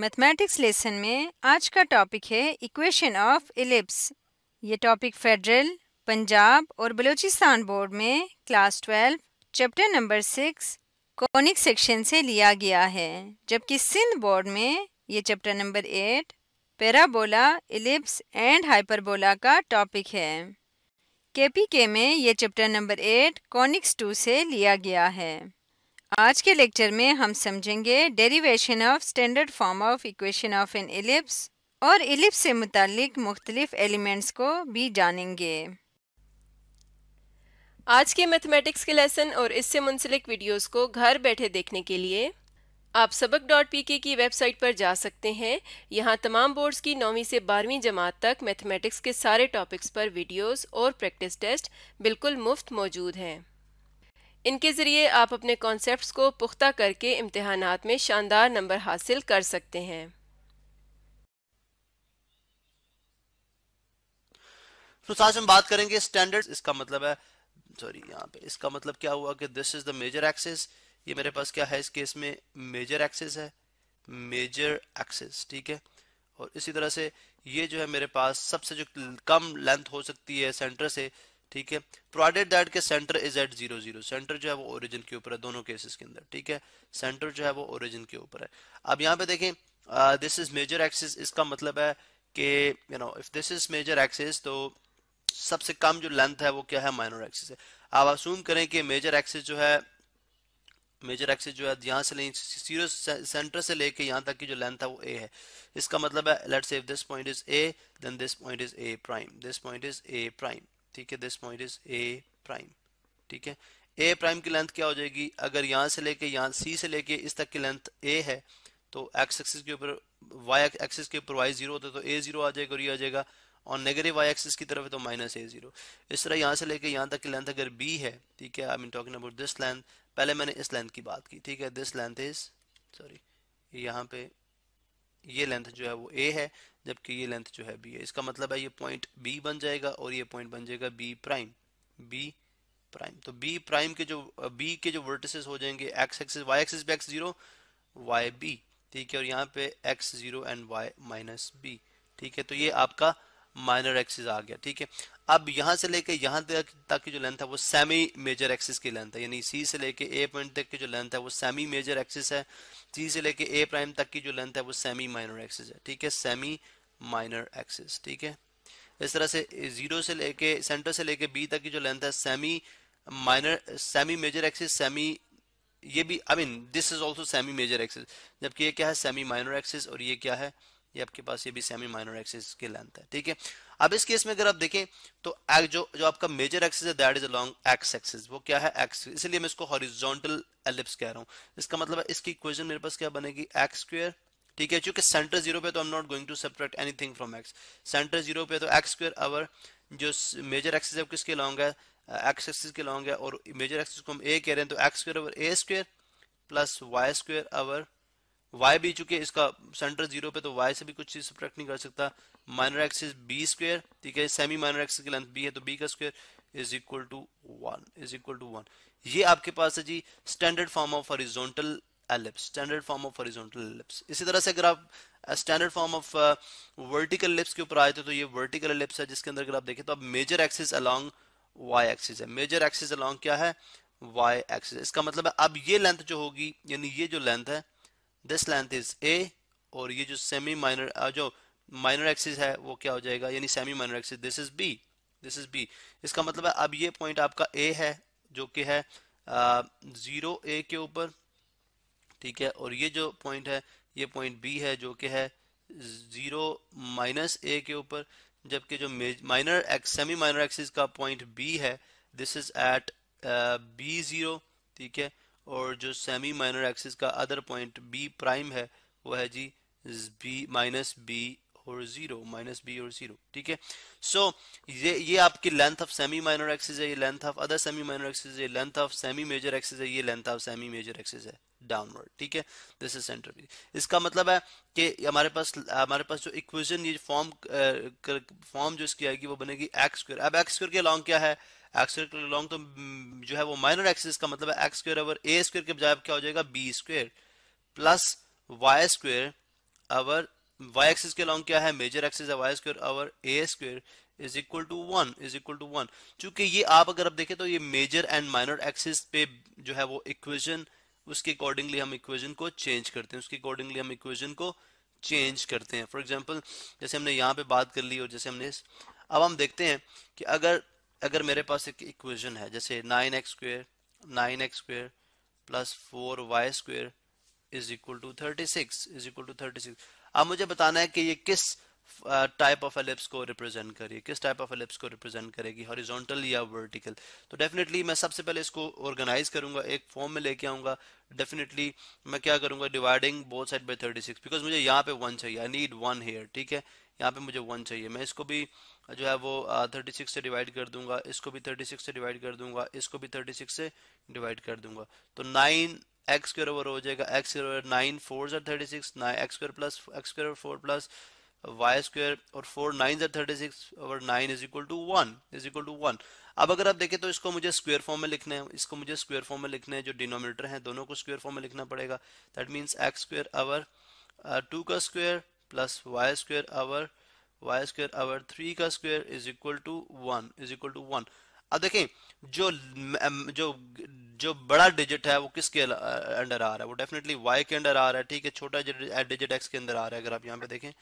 mathematics lesson में आज का टॉपिक है इक्वेशन ऑफ एलिप्स ये टॉपिक फेडरल पंजाब और बलूचिस्तान बोर्ड में class twelve chapter number six conic section से लिया गया है जबकि सिंध बोर्ड में ये chapter number eight parabola ellipse and hyperbola का टॉपिक है केपीके में ये chapter number eight conics two से लिया गया है आज के लेक्चर में हम समझेंगे derivation of standard form of equation of an ellipse और एलिप्स से मुतलिक मुख्तलिफ एलिमेंट्स को भी जानेंगे आज के मैथमेटिक्स के लेसन और इससे मुंसलिक वीडियोस को घर बैठे देखने के लिए आप सबक डॉट पी के की वेबसाइट पर जा सकते हैं यहाँ तमाम बोर्ड्स की नौवीं से बारहवीं जमात तक मैथमेटिक्स के सारे टॉपिक्स पर वीडियोस और प्रैक्टिस टेस्ट बिल्कुल मुफ्त मौजूद हैं इनके ज़रिए आप अपने कॉन्सेप्ट को पुख्ता करके इम्तहान में शानदार नंबर हासिल कर सकते हैं तो साथ हम बात करेंगे स्टैंडर्ड्स इसका मतलब है सॉरी यहाँ पे इसका मतलब क्या हुआ कि this is the major axis ये मेरे पास क्या है इस केस में मेजर एक्सेस है मेजर एक्सेस ठीक है और इसी तरह से ये जो है मेरे पास सबसे जो कम लेंथ हो सकती है सेंटर से ठीक है प्रोवाइडेड दैट के centre is at zero zero centre जो है वो ओरिजिन के ऊपर है दोनों केसेस के अंदर ठीक है सेंटर जो है वो ओरिजिन के ऊपर है अब यहाँ पे देखें दिस इज मेजर एक्सिस इसका मतलब है कि you know if this is major axis तो सबसे कम जो लेंथ है वो क्या है माइनर एक्सिस है आप असूम करें कि मेजर एक्सिस जो है मेजर एक्सिस जो है यहाँ से लेकिन जीरो सेंटर से लेके यहाँ तक की जो लेंथ है वो ए है इसका मतलब है let's if this point is a then this point is a prime this point is a prime ठीक है this point is a prime ठीक है ए प्राइम की लेंथ क्या हो जाएगी अगर यहाँ से लेके यहाँ सी से लेके इस तक की लेंथ ए है तो एक्स एक्सिस के ऊपर वाई एक्सिस के ऊपर वाई जीरो होता है तो ए जीरो आ जाएगा और ये आ जाएगा और नेगेटिव वाई एक्सिस की तरफ है तो माइनस ए जीरो इस तरह यहाँ से लेके यहाँ तक की लेंथ अगर बी है ठीक है I mean talking about this length पहले मैंने इस लेंथ की बात की ठीक है दिस लेंथ इज सॉरी यहाँ पे ये लेंथ जो है वो ए है जबकि ये लेंथ जो है बी है इसका मतलब है ये पॉइंट बी बन जाएगा और ये पॉइंट बन जाएगा बी प्राइम बी प्राइम तो बी प्राइम के जो बी के जो वर्टिसेस हो जाएंगे एक्स एक्सिस वाई एक्सिस पे एक्स जीरो वाई बी ठीक है और यहाँ पे x zero and y minus b ठीक है तो ये आपका माइनर एक्सिस आ गया ठीक है अब यहाँ से लेके यहाँ तक तक की जो लेंथ है वो सेमी मेजर एक्सिस की लेंथ है यानी सी से लेके ए पॉइंट तक की जो लेंथ है वो सेमी मेजर एक्सिस है सी से लेके ए प्राइम तक की जो लेंथ है वो सेमी माइनर एक्सिस है ठीक है सेमी माइनर एक्सिस ठीक है इस तरह से जीरो से लेके सेंटर से लेके बी तक की जो लेंथ है semi minor semi major axis semi ये भी I mean this is also semi major axis जबकि ये क्या है सेमी माइनर एक्सिस और ये क्या है ये आपके पास ये भी सेमी माइनर एक्सिस की लेंथ है ठीक है अब इस केस में अगर आप देखें तो जो जो आपका मेजर एक्सिस है that is along x axis वो क्या है एक्स इसलिए मैं इसको हॉरिजॉन्टल एलिप्स कह रहा हूं इसका मतलब है इसकी इक्वेशन मेरे पास क्या बनेगी एक्स स्क्र ठीक है चूंकि सेंटर जीरो पे तो I am not going to separate anything from x centre zero पे तो एक्स स्क्र आवर जो मेजर एक्सिस है किसके लॉन्ग है एक्स uh, एक्सिस के लॉन्ग है और मेजर एक्सिस को हम ए कह रहे हैं तो x square over a square plus y square over y भी चूंकि इसका सेंटर जीरो पे तो वाई से भी कुछ चीज सब्ट्रैक्ट नहीं कर सकता माइनर एक्सिस बी स्क्र ठीक है सेमी माइनर एक्सिस की लेंथ बी है तो बी का square is equal to one is equal to one ये आपके पास है जी standard form of horizontal ellipse standard form of horizontal ellipse इसी तरह से अगर आप standard form of vertical ellipse के ऊपर आए थे तो ये वर्टिकल एलिप्स है जिसके अंदर अगर आप देखें तो अब major axis along y axis है मेजर एक्सिस अलॉन्ग क्या है वाई एक्सिस इसका मतलब है अब ये लेंथ जो होगी यानी ये जो लेंथ है दिस लेंथ इज ए और ये जो सेमी माइनर uh, जो माइनर एक्सिस है वो क्या हो जाएगा यानी semi minor axis this is b this is b इसका मतलब है अब ये पॉइंट आपका ए है जो कि है जीरो uh, ए के ऊपर ठीक है और ये जो पॉइंट है ये पॉइंट बी है जो कि है जीरो माइनस ए के ऊपर जबकि जो minor x semi minor axis का पॉइंट बी है this is at b zero ठीक है और जो सेमी माइनर एक्सिस का अदर पॉइंट बी प्राइम है वो है जी बी माइनस बी और जीरो माइनस बी और जीरो ठीक है सो ये ये आपकी length of semi minor axis है ये length of other semi minor axis है length of semi major axis है ये length of semi major axis है डाउनवर्ड ठीक है दिस इज सेंटर पी इसका मतलब है कि हमारे पास हमारे पास जो इक्वेशन ये फॉर्म फॉर्म जो इसकी आएगी वो बनेगी एक्स स्क्र अब एक्स स्क्र के लॉन्ग क्या है एक्स स्क्र के लॉन्ग तो mm, जो है वो माइनर एक्सिस का मतलब है x square over a square के बजाय क्या हो जाएगा b square plus y square over y axis के लॉन्ग क्या है मेजर एक्सिस है y square over a square is equal to one is equal to one चूंकि ये आप अगर आप देखें तो ये मेजर एंड माइनर एक्सिस पे जो है वो इक्वेशन उसके अकॉर्डिंगली हम इक्वेशन को चेंज करते हैं उसके अकॉर्डिंगली हम इक्वेशन को चेंज करते हैं फॉर एग्जाम्पल जैसे हमने यहाँ पे बात कर ली और जैसे हमने अब हम देखते हैं कि अगर अगर मेरे पास एक इक्वेशन है जैसे nine x square nine x square plus four y square is equal to thirty six is equal to thirty six अब मुझे बताना है कि ये किस टाइप ऑफ एलिप्स को रिप्रेजेंट करिए किस टाइप ऑफ एलिप्स को रिप्रेजेंट करेगी हॉरिजॉन्टल या वर्टिकल तो डेफिनेटली मैं सबसे पहले इसको ऑर्गेनाइज करूंगा एक फॉर्म में लेके आऊंगा डेफिनेटली मैं क्या करूंगा dividing both side by 36 because मुझे यहाँ पे वन चाहिए आई नीड वन हेयर ठीक है यहाँ पे मुझे वन चाहिए मैं इसको भी जो है वो थर्टी uh, सिक्स से डिवाइड कर दूंगा इसको भी थर्टी सिक्स से डिवाइड कर दूंगा इसको भी थर्टी सिक्स से डिवाइड कर दूंगा तो नाइन एक्स के ओवर हो जाएगा एक्स के ओवर नाइन फोर सा thirty six nine x square plus x square four plus y square और फोर नाइन जर थर्टी सिक्स और nine is equal to one is equal to one अब अगर आप देखें तो इसको मुझे स्क्वेयर फॉर्म में लिखना है इसको मुझे स्क्वेयर फॉर्म में लिखना है जो डिनोमिनेटर है दोनों को स्क्वेयर फॉर्म में लिखना पड़ेगा that means x square over two का square plus y square over y square over three का square is equal to one is equal to one अब देखें जो um, जो जो बड़ा डिजिट है वो किसके uh, अंडर आ रहा है वो डेफिनेटली वाई के अंडर आ रहा है ठीक है छोटा डिजिट एक्स uh, के अंदर आ रहा है अगर आप यहाँ पे देखें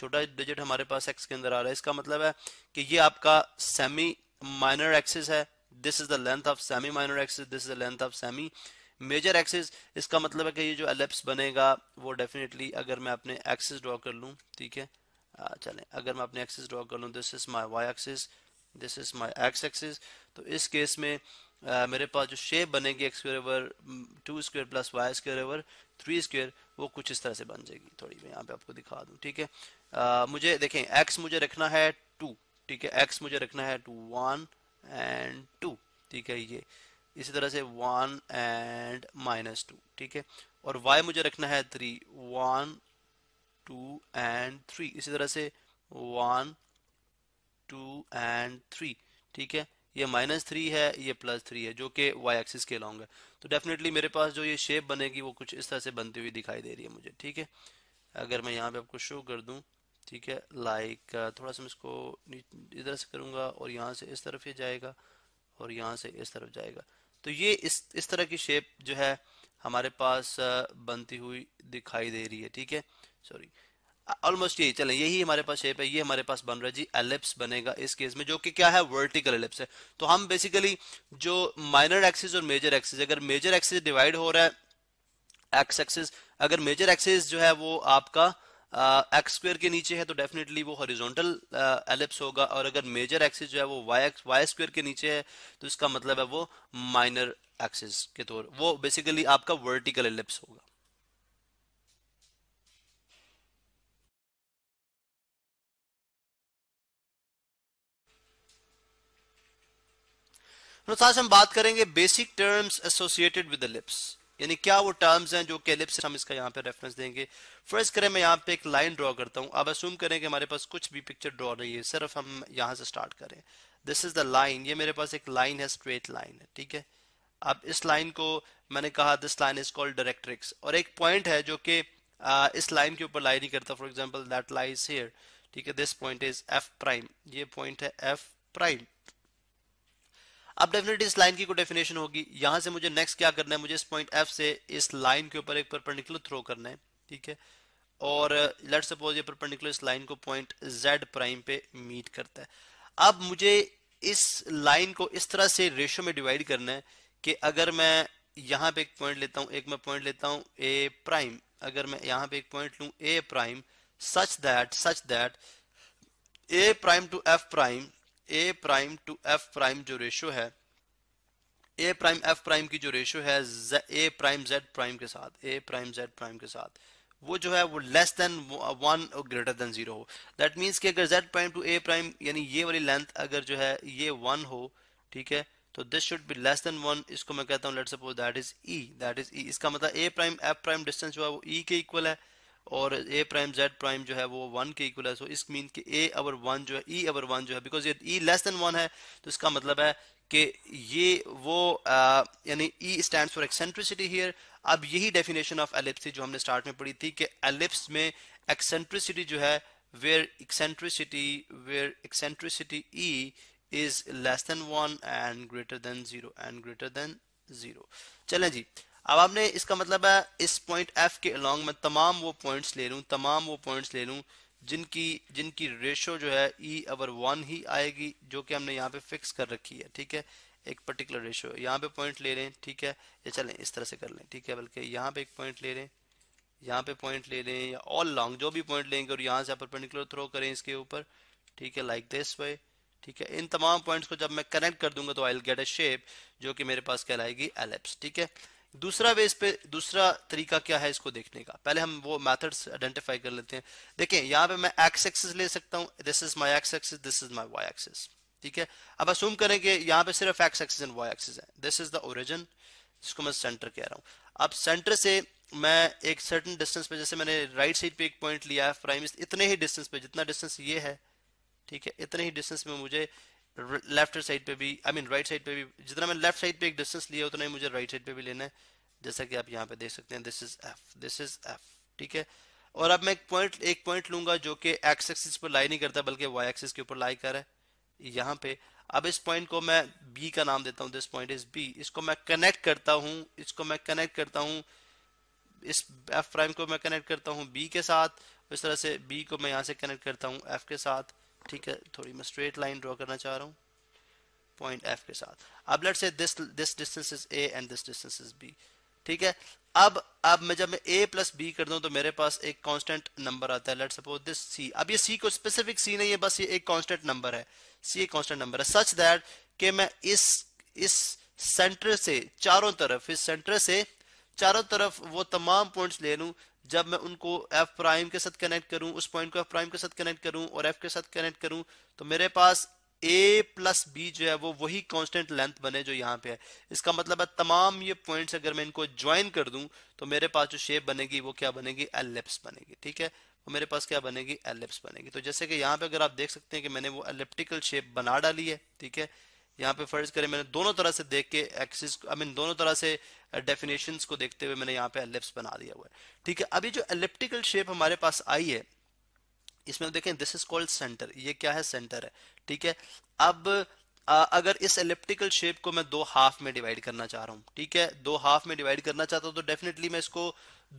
छोटा डिजिट हमारे पास एक्स के अंदर आ रहा है इसका मतलब है कि ये आपका सेमी माइनर एक्सिस है this is the length of semi minor axis this is the length of semi major axis इसका मतलब है कि ये जो एलेप्स बनेगा वो डेफिनेटली अगर मैं अपने एक्सिस ड्रॉ कर लूँ ठीक है चलें अगर मैं अपने एक्सिस ड्रॉ कर लूँ this is my y axis this is my x axis तो इस केस में Uh, मेरे पास जो शेप बनेगी x square over two square plus y square over three square वो कुछ इस तरह से बन जाएगी थोड़ी मैं यहाँ पे आपको दिखा दूँ ठीक है uh, मुझे देखें एक्स मुझे रखना है टू ठीक है एक्स मुझे रखना है टू वन एंड टू ठीक है ये इसी तरह से वन एंड माइनस टू ठीक है और वाई मुझे रखना है three one two and three इसी तरह से वन टू एंड थ्री ठीक है ये माइनस थ्री है ये प्लस थ्री है जो कि वाई एक्सिस के लॉन्ग है तो डेफिनेटली मेरे पास जो ये शेप बनेगी वो कुछ इस तरह से बनती हुई दिखाई दे रही है मुझे ठीक है अगर मैं यहाँ पे आपको शो कर दूँ ठीक है लाइक थोड़ा सा मैं इसको इधर से करूँगा और यहाँ से इस तरफ ये जाएगा और यहाँ से इस तरफ जाएगा तो ये इस इस तरह की शेप जो है हमारे पास बनती हुई दिखाई दे रही है ठीक है सॉरी ऑलमोस्ट यही चले यही हमारे पास शेप है ये हमारे पास बन रहा है जी एलिप्स बनेगा इस केस में जो कि क्या है वर्टिकल एलिप्स है तो हम बेसिकली जो माइनर एक्सिस और मेजर एक्सिस अगर मेजर एक्सिस डिवाइड हो रहा है एक्स एक्सिस अगर मेजर एक्सिस जो है वो आपका एक्स uh, स्क्वायर के नीचे है तो डेफिनेटली वो हॉरिजॉन्टल एलिप्स uh, होगा और अगर मेजर एक्सिस जो है वो वाई एक्स वाई स्क्वायर के नीचे है तो इसका मतलब है वो माइनर एक्सिस के तौर वो बेसिकली आपका वर्टिकल एलिप्स होगा तो साथ हम बात करेंगे basic terms associated with the ellipse यानी क्या वो टर्म्स हैं जो के लिप्स हम इसका यहाँ पे रेफरेंस देंगे फर्स्ट करें मैं यहाँ पे एक लाइन ड्रॉ करता हूँ अब असूम करें कि हमारे पास कुछ भी पिक्चर ड्रॉ नहीं है सिर्फ हम यहाँ से स्टार्ट करें दिस इज द लाइन ये मेरे पास एक लाइन है स्ट्रेट लाइन है ठीक है अब इस लाइन को मैंने कहा this line is called directrix और एक पॉइंट है जो कि इस लाइन के ऊपर लाई नहीं करता for example that lies here ठीक है this point is f prime ये पॉइंट है एफ प्राइम अब डेफिनेटली इस लाइन की कोई डेफिनेशन होगी यहां से मुझे नेक्स्ट क्या करना है मुझे इस पॉइंट एफ से इस लाइन के ऊपर एक परपेंडिकुलर थ्रो करना है ठीक है और लेट सपोज ये परपेंडिकुलर इस लाइन को पॉइंट जेड प्राइम पे मीट करता है अब मुझे इस लाइन को इस तरह से रेशो में डिवाइड करना है कि अगर मैं यहां पे एक पॉइंट लेता हूं एक मैं पॉइंट लेता हूं ए प्राइम अगर मैं यहां पे एक पॉइंट लूँ a prime such that such that a prime to f prime a prime to f prime जो रेशो है ए प्राइम एफ प्राइम की जो रेशो है ए प्राइम जेड प्राइम के साथ ए प्राइम जेड प्राइम के साथ वो जो है वो लेस देन वन और ग्रेटर देन जीरो हो दैट मीन्स कि अगर z prime to a prime यानी ये वाली लेंथ अगर जो है ये वन हो ठीक है तो this should be less than one इसको मैं कहता हूँ let suppose that is e that is e इसका मतलब a prime f prime distance जो है वो ई e के इक्वल है और ए प्राइम जेड प्राइम जो है वो वन के इक्वल है सो इस मीन कि ए अवर वन जो है ई अवर वन जो है बिकॉज ये ई लेस देन वन है तो इसका मतलब है कि ये वो यानी e stand for eccentricity here अब यही डेफिनेशन ऑफ एलिप्स जो हमने स्टार्ट में पढ़ी थी कि एलिप्स में एक्सेंट्रिसिटी जो है where eccentricity where eccentricity e is less than one and greater than zero and greater than zero चलें जी अब आपने इसका मतलब है इस पॉइंट एफ के अलॉन्ग में तमाम वो पॉइंट्स ले लू तमाम वो पॉइंट्स ले लू जिनकी जिनकी रेशो जो है ई अवर वन ही आएगी जो कि हमने यहाँ पे फिक्स कर रखी है ठीक है एक पर्टिकुलर रेशो यहाँ पे पॉइंट ले हैं ठीक है या चलें इस तरह से कर लें ठीक है बल्कि यहाँ पे एक पॉइंट ले हैं यहाँ पे पॉइंट ले रहे हैं या ऑल लॉन्ग जो भी पॉइंट लेंगे और यहाँ से आप पर्टिकुलर थ्रो करें इसके ऊपर ठीक है लाइक दिस वे ठीक है इन तमाम पॉइंट्स को जब मैं कनेक्ट कर दूंगा तो I will get a shape जो कि मेरे पास कहलाएगी एलेप्स ठीक है दूसरा वे इस पे दूसरा तरीका क्या है इसको देखने का पहले हम वो मैथड्स आइडेंटिफाई कर लेते हैं देखें यहाँ पे मैं एक्स एक्सिस ले सकता हूँ this is my x axis this is my y axis ठीक है अब असूम करें कि यहाँ पे सिर्फ x axis and y axis है दिस इज द ओरिजिन जिसको मैं सेंटर कह रहा हूँ अब सेंटर से मैं एक सर्टन डिस्टेंस पे जैसे मैंने राइट साइड पे एक पॉइंट लिया है प्राइम इतने ही डिस्टेंस पे जितना डिस्टेंस ये है ठीक है इतने ही डिस्टेंस में मुझे लेफ्ट साइड पे भी आई मीन राइट साइड पे भी जितना मैं लेफ्ट साइड पे एक डिस्टेंस लिया उतना ही मुझे राइट साइड पे भी लेना है जैसा कि आप यहाँ पे देख सकते हैं this is f this is f ठीक है और अब मैं एक पॉइंट एक पॉइंट लूंगा जो कि एक्स एक्सिस पर लाई नहीं करता बल्कि वाई एक्सिस के ऊपर लाई कर है यहाँ पे अब इस पॉइंट को मैं बी का नाम देता हूँ दिस पॉइंट इज बी इसको मैं कनेक्ट करता हूँ इसको मैं कनेक्ट करता हूँ इस एफ प्राइम को मैं कनेक्ट करता हूँ बी के साथ इस तरह से बी को मैं यहाँ से कनेक्ट करता हूँ एफ के साथ ठीक है थोड़ी मैं स्ट्रेट लाइन ड्रॉ करना चाह रहा हूँ पॉइंट एफ के साथ अब let say this this distance is a and this distance is b ठीक है अब अब मैं जब मैं ए प्लस बी कर दूं तो मेरे पास एक कांस्टेंट नंबर आता है लेट सपोज दिस सी अब ये सी को स्पेसिफिक सी नहीं है बस ये एक कांस्टेंट नंबर है सी एक कांस्टेंट नंबर है सच दैट कि मैं इस इस सेंटर से चारों तरफ इस सेंटर से चारों तरफ वो तमाम पॉइंट्स ले लूं जब मैं उनको एफ प्राइम के साथ कनेक्ट करूं उस पॉइंट को एफ प्राइम के साथ कनेक्ट करूं और एफ के साथ कनेक्ट करूं तो मेरे पास ए प्लस बी जो है वो वही कांस्टेंट लेंथ बने जो यहाँ पे है इसका मतलब है तमाम ये पॉइंट्स अगर मैं इनको ज्वाइन कर दूं तो मेरे पास जो शेप बनेगी वो क्या बनेगी एलिप्स बनेगी ठीक है वो मेरे पास क्या बनेगी एलिप्स बनेगी तो जैसे कि यहाँ पे अगर आप देख सकते हैं कि मैंने वो एलिप्टिकल शेप बना डाली है ठीक है यहाँ पे फर्ज करें मैंने दोनों तरह से देख के एक्सिस आई मीन दोनों तरह से डेफिनेशन uh, को देखते हुए मैंने यहाँ पे एलिप्स बना दिया हुआ है ठीक है अभी जो एलिप्टिकल शेप हमारे पास आई है इसमें देखें दिस इज कॉल्ड सेंटर ये क्या है सेंटर है ठीक है अब अगर इस एलिप्टिकल शेप को मैं दो हाफ में डिवाइड करना चाह रहा हूं ठीक है दो हाफ में डिवाइड करना चाहता हूं तो डेफिनेटली मैं इसको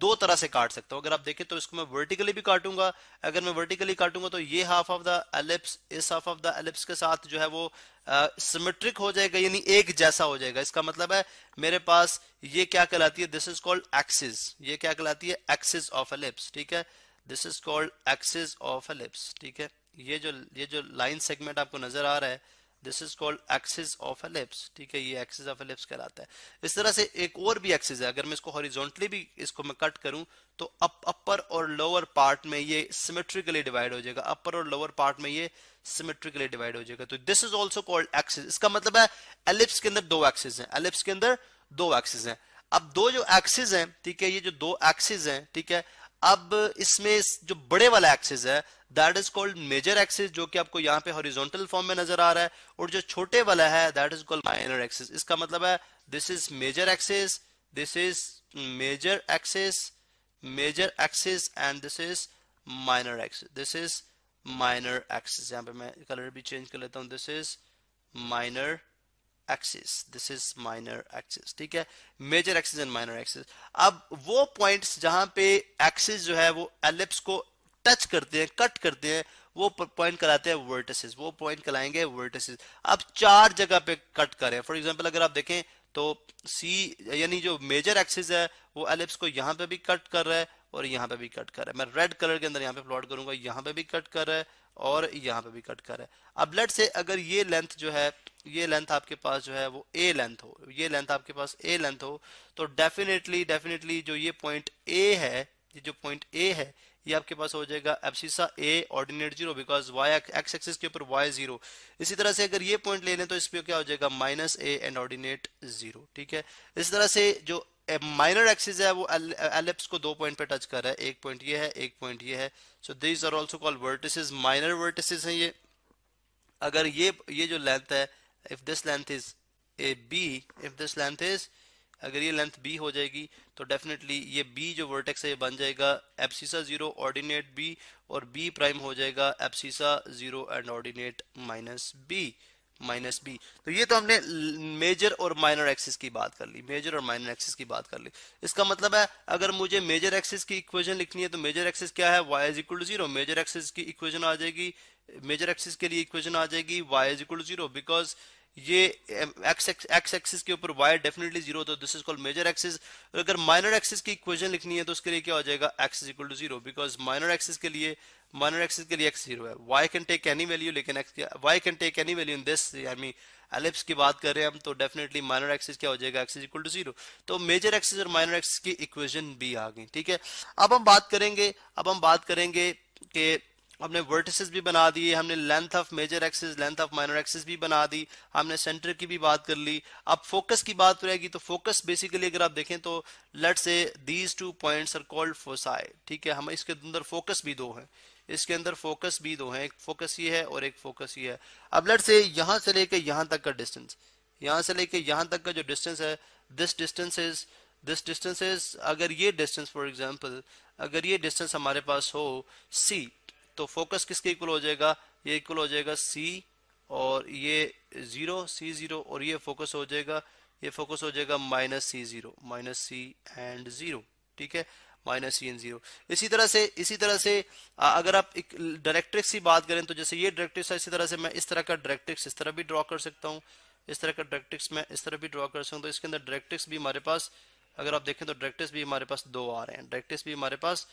दो तरह से काट सकता हूं अगर आप देखें तो इसको मैं वर्टिकली भी काटूंगा अगर मैं वर्टिकली काटूंगा तो ये हाफ ऑफ द एलिप्स इस हाफ ऑफ द एलिप्स के साथ जो है वो सिमेट्रिक uh, हो जाएगा यानी एक जैसा हो जाएगा इसका मतलब है मेरे पास ये क्या कहलाती है दिस इज कॉल्ड एक्सिस ये क्या कहलाती है एक्सिस ऑफ एलिप्स ठीक है this is called axis of ellipse ठीक है ये जो ये जो लाइन सेगमेंट आपको नजर आ रहा है this is called axis of ellipse ठीक है ये एक्सिस ऑफ एलिप्स कहलाता है इस तरह से एक और भी एक्सिस है अगर मैं इसको हॉरिजॉन्टली भी इसको मैं कट करूं तो अप अपर और लोअर पार्ट में ये सिमेट्रिकली डिवाइड हो जाएगा अपर और लोअर पार्ट में ये सिमेट्रिकली डिवाइड हो जाएगा तो this is also called axis इसका मतलब है एलिप्स के अंदर दो एक्सिस है एलिप्स के अंदर दो एक्सिस है अब दो जो एक्सिस हैं ठीक है ये जो दो एक्सिस हैं ठीक है अब इसमें जो बड़े वाला एक्सेस है that is called major axis जो कि आपको यहाँ पे हॉरिजॉन्टल फॉर्म में नजर आ रहा है और जो छोटे वाला है that is called minor axis इसका मतलब है this is major axis this is major axis major axis and this is minor axis this is minor axis यहाँ पे मैं कलर भी चेंज कर लेता हूँ this is minor axis this is minor axis ठीक है major axis and minor axis अब वो पॉइंट्स जहां पे एक्सिस जो है वो एलिप्स को टच करते हैं कट करते हैं वो पॉइंट कराते हैं वर्टिसेस वो पॉइंट कराएंगे वर्टिसेस अब चार जगह पे कट करें फॉर एग्जांपल अगर आप देखें तो सी यानी जो मेजर एक्सिस है वो एलिप्स को यहां पे भी कट कर रहा है और यहां पे भी कट कर रहा है मैं रेड कलर के अंदर यहां पे प्लॉट करूंगा यहां पे भी कट कर रहा है और यहाँ पे भी कट कर है अब लेट से अगर ये लेंथ जो है ये लेंथ आपके पास जो है वो ए लेंथ हो ये लेंथ आपके पास ए लेंथ हो तो डेफिनेटली डेफिनेटली जो ये पॉइंट ए है ये जो पॉइंट ए है ये आपके पास हो जाएगा abscissa a ordinate zero because y x axis के ऊपर वाई जीरो इसी तरह से अगर ये पॉइंट ले लें तो इस पर क्या हो जाएगा minus a and ordinate zero ठीक है इस तरह से जो माइनर एक्सिस है वो एलिप्स को दो पॉइंट पे टच कर रहा है एक पॉइंट ये है एक पॉइंट ये है so this are also called vertices minor vertices हैं ये अगर ये ये जो लेंथ है if this length is a b if this length is अगर ये लेंथ बी हो जाएगी तो डेफिनेटली ये बी जो वर्टेक्स है ये बन जाएगा एप्सिसा जीरो ऑर्डिनेट बी और बी प्राइम हो जाएगा abscissa zero and ordinate minus b minus b तो ये तो हमने मेजर और माइनर एक्सिस की बात कर ली मेजर और माइनर एक्सिस की बात कर ली इसका मतलब है अगर मुझे मेजर एक्सिस की इक्वेशन लिखनी है तो मेजर एक्सिस क्या है y is equal to zero major axis की इक्वेशन आ जाएगी मेजर एक्सिस के लिए इक्वेशन आ जाएगी y is equal to zero because ये एक्स एक्स एक्सिस के ऊपर वाई डेफिनेटली जीरो तो this is called major axis अगर माइनर एक्सिस की इक्वेशन लिखनी है तो उसके लिए क्या हो जाएगा x is equal to zero because minor axis के लिए माइनर एक्सिस के लिए एक्स जीरो है y can take any value लेकिन y can take any value in this यानी एलिप्स की बात कर रहे हैं हम तो डेफिनेटली माइनर एक्सिस क्या हो जाएगा एक्सिस इक्वल टू जीरो तो मेजर एक्सिस और माइनर एक्सिस की इक्वेशन भी आ गई ठीक है अब हम बात करेंगे अब हम बात करेंगे कि हमने वर्टिसेस भी बना दिए हमने length of major axis length of minor axis भी बना दी हमने सेंटर की भी बात कर ली अब फोकस की बात रहेगी तो फोकस बेसिकली अगर आप देखें तो let say these two points are called foci ठीक है हम इसके अंदर फोकस भी दो हैं इसके अंदर फोकस भी दो हैं एक फोकस ये है और एक फोकस ये है अब लेट से यहां से लेके यहां तक का डिस्टेंस यहां से लेके यहां तक का जो डिस्टेंस है this distance is this distance is अगर ये डिस्टेंस फॉर एग्जाम्पल अगर ये डिस्टेंस हमारे पास हो सी तो फोकस किसके इक्वल हो जाएगा ये इक्वल हो जाएगा सी और ये जीरो सी जीरो और ये फोकस हो जाएगा ये फोकस हो जाएगा minus c zero minus c and zero ठीक है माइनस सी एंड जीरो इसी तरह से इसी तरह से अगर आप एक डायरेक्ट्रिक्स की बात करें तो जैसे ये डायरेक्ट्रिक्स है इसी तरह से मैं इस तरह का डायरेक्ट्रिक्स इस तरह भी ड्रॉ कर सकता हूँ इस तरह का डायरेक्ट्रिक्स मैं इस तरह भी ड्रॉ कर सकता हूँ तो इसके अंदर डायरेक्ट्रिक्स भी हमारे पास अगर आप देखें तो डायरेक्ट्रिक्स भी हमारे पास दो आ रहे हैं डायरेक्ट्रिक्स भी हमारे पास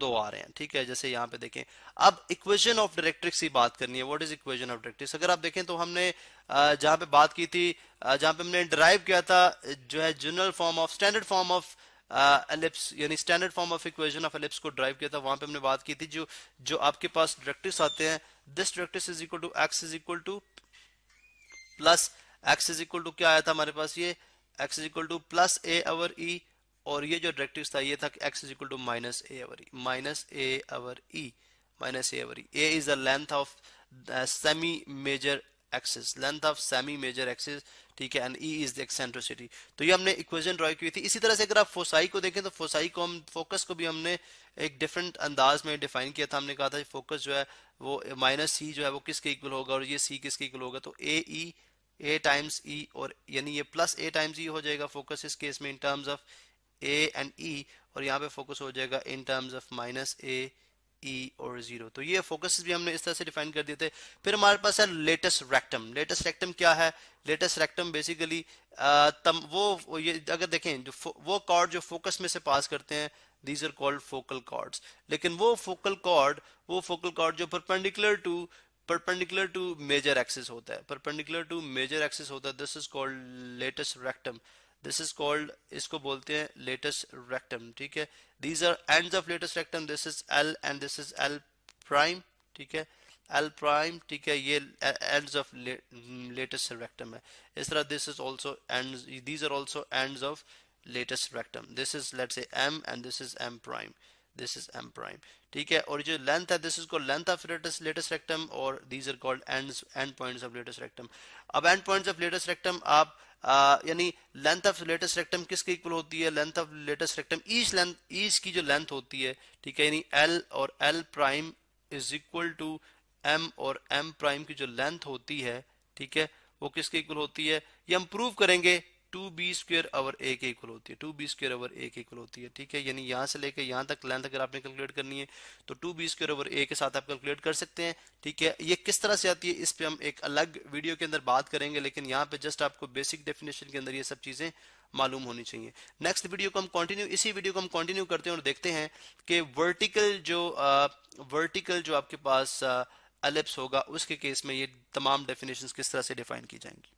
दो आ रहे हैं ठीक है जैसे यहाँ पे देखें अब इक्वेशन ऑफ डायरेक्ट्रिक्स की बात करनी है what is equation of directrix अगर आप देखें तो हमने जहां पे बात की थी जहां पे हमने ड्राइव किया था जो है general form of standard form of ellipse यानी standard form of equation of ellipse को ड्राइव किया था वहां पे हमने बात की थी जो जो आपके पास डायरेक्ट्रिक्स आते हैं this directrix is equal to x is equal to plus x is equal to क्या आया था हमारे पास ये x is equal to plus a over e और ये जो डायरेक्टिव था ये था कि x is equal to minus a over e minus a over e minus a over e a is the length of semi major axis length of semi major axis ठीक है and e is the eccentricity तो ये हमने equation draw की थी इसी तरह से अगर आप फोसाई को देखें तो फोसाई को हम फोकस को भी हमने एक डिफरेंट अंदाज में डिफाइन किया था हमने कहा था फोकस जो है वो माइनस सी जो है वो किसके इक्वल होगा और ये सी किसके इक्वल होगा तो ए ई ए टाइम्स ई और यानी ये प्लस ए टाइम्स ई हो जाएगा फोकस इस केस में in terms of a and e और यहाँ पे फोकस हो जाएगा in terms of minus a e और जीरो तो ये फोकस भी हमने इस तरह से डिफाइन कर दिए थे फिर हमारे पास है लेटेस्ट रेक्टम लेटेस्ट रेक्टम क्या है लेटेस्ट रेक्टम बेसिकली तम वो ये अगर देखें जो वो कॉर्ड जो फोकस में से पास करते हैं these are called focal chords लेकिन वो फोकल कॉर्ड वो फोकल कॉर्ड जो perpendicular to perpendicular to major axis होता है परपेंडिकुलर टू मेजर एक्सिस होता है this is called latus rectum this is called इसको बोलते हैं लेटेस्ट रेक्टम ठीक है these are end of latus rectum this is L and this is L prime ठीक है एल प्राइम ठीक है ये एंड ऑफ लेटेस्ट रेक्टम है इस तरह this is also end these are also end of latus rectum this is let say M and this is M prime this is M prime ठीक है और जो लेंथ है this is called length of latus latus rectum और these are called end end points of latus rectum अब end points of latus rectum आप यानी length of latus rectum किसके इक्वल होती है length of latus rectum each length each की जो length होती है ठीक है यानी एल और L prime is equal to M और एम प्राइम की जो लेंथ होती है ठीक है वो किसके इक्वल होती है ये हम प्रूव करेंगे two b square over a के इक्वल होती है two b square over a के इक्वल होती है ठीक है यानी यहाँ से लेकर यहाँ तक लेंथ अगर आपने कैलकुलेट करनी है तो two b square over a के साथ आप कैलकुलेट कर सकते हैं ठीक है ये किस तरह से आती है इस पर हम एक अलग वीडियो के अंदर बात करेंगे लेकिन यहाँ पे जस्ट आपको बेसिक डेफिनेशन के अंदर ये सब चीज़ें मालूम होनी चाहिए नेक्स्ट वीडियो को हम कंटिन्यू इसी वीडियो को हम कंटिन्यू करते हैं और देखते हैं कि वर्टिकल जो वर्टिकल जो आपके पास एलिप्स होगा उसके केस में ये तमाम डेफिनेशन किस तरह से डिफाइन की जाएंगी